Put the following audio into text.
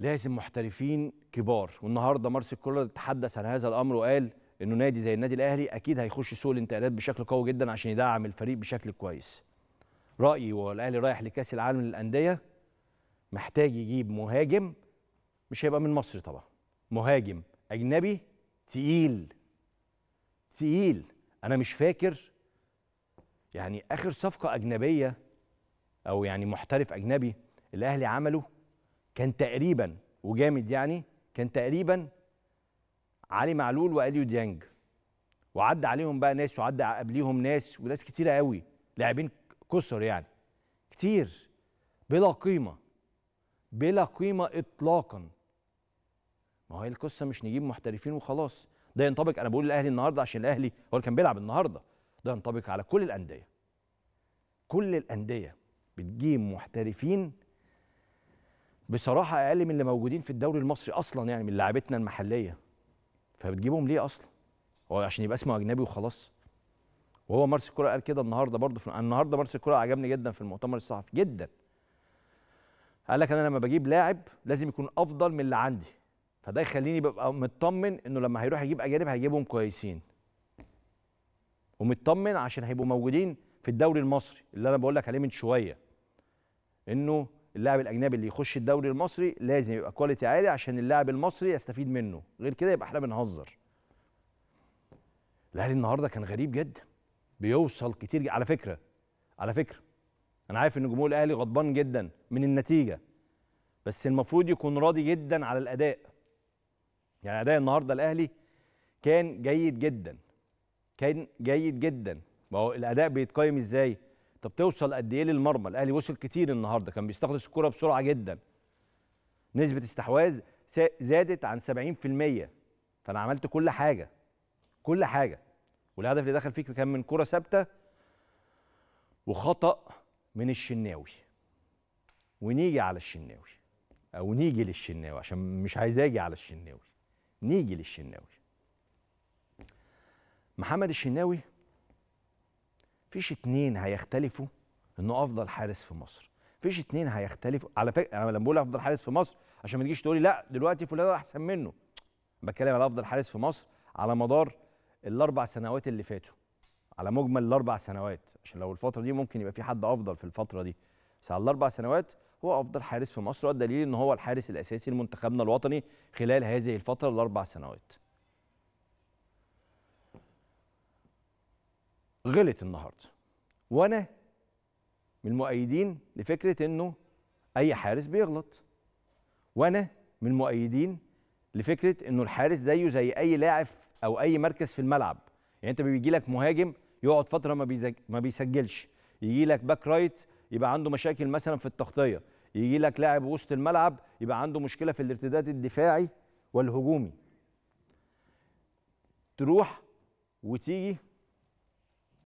لازم محترفين كبار والنهارده مارسيل كولر تحدث عن هذا الامر وقال انه نادي زي النادي الاهلي اكيد هيخش سوق الانتقالات بشكل قوي جدا عشان يدعم الفريق بشكل كويس رايي والاهلي رايح لكاس العالم للانديه محتاج يجيب مهاجم مش هيبقى من مصر طبعا مهاجم اجنبي تقيل تقيل انا مش فاكر يعني اخر صفقه اجنبيه او يعني محترف اجنبي الاهلي عمله كان تقريبا وجامد يعني كان تقريبا علي معلول واليو ديانج وعدى عليهم بقى ناس وعدى قبليهم ناس وناس كتيره قوي لاعبين كسر يعني كتير بلا قيمه بلا قيمه اطلاقا ما هي القصه مش نجيب محترفين وخلاص ده ينطبق انا بقول الاهلي النهارده عشان الاهلي هو اللي كان بيلعب النهارده ده ينطبق على كل الانديه كل الانديه بتجيب محترفين بصراحه اقل من اللي موجودين في الدوري المصري اصلا يعني من لعيبتنا المحليه فبتجيبهم ليه اصلا هو عشان يبقى اسمه اجنبي وخلاص وهو مارس الكوره قال كده النهارده برضه في... النهارده مارس الكوره عجبني جدا في المؤتمر الصحفي جدا قال لك انا لما بجيب لاعب لازم يكون افضل من اللي عندي فده يخليني ببقى مطمن انه لما هيروح يجيب اجانب هيجيبهم كويسين ومطمن عشان هيبقوا موجودين في الدوري المصري اللي انا بقول لك عليه من شويه انه اللاعب الاجنبي اللي يخش الدوري المصري لازم يبقى كواليتي عالي عشان اللاعب المصري يستفيد منه غير كده يبقى احنا بنهزر الاهلي النهارده كان غريب جدا بيوصل كتير على فكره على فكره انا عارف ان جمهور الاهلي غضبان جدا من النتيجه بس المفروض يكون راضي جدا على الاداء يعني اداء النهارده الاهلي كان جيد جدا كان جيد جدا ما هو الاداء بيتقيم ازاي طب توصل قد ايه للمرمى الاهلي وصل كتير النهارده كان بيستخلص الكره بسرعه جدا نسبه استحواذ زادت عن 70% فانا عملت كل حاجه كل حاجه والهدف اللي دخل فيك كان من كره ثابته وخطا من الشناوي ونيجي على الشناوي او نيجي للشناوي عشان مش عايز اجي على الشناوي نيجي للشناوي محمد الشناوي فيش اتنين هيختلفوا انه افضل حارس في مصر فيش اتنين هيختلفوا على فكره انا لما بقول افضل حارس في مصر عشان ما تجيش تقولي لا دلوقتي فلان احسن منه بتكلم على افضل حارس في مصر على مدار الاربع سنوات اللي فاتوا على مجمل الاربع سنوات عشان لو الفتره دي ممكن يبقى في حد افضل في الفتره دي بس على الاربع سنوات هو افضل حارس في مصر والدليل ان هو الحارس الاساسي لمنتخبنا الوطني خلال هذه الفتره الاربع سنوات غلط النهارده وانا من المؤيدين لفكره انه اي حارس بيغلط وانا من المؤيدين لفكره انه الحارس زيه زي اي لاعب او اي مركز في الملعب يعني انت بيجي لك مهاجم يقعد فتره ما بيزج... ما بيسجلش يجي لك باك رايت يبقى عنده مشاكل مثلا في التغطيه يجي لك لاعب وسط الملعب يبقى عنده مشكله في الارتداد الدفاعي والهجومي تروح وتيجي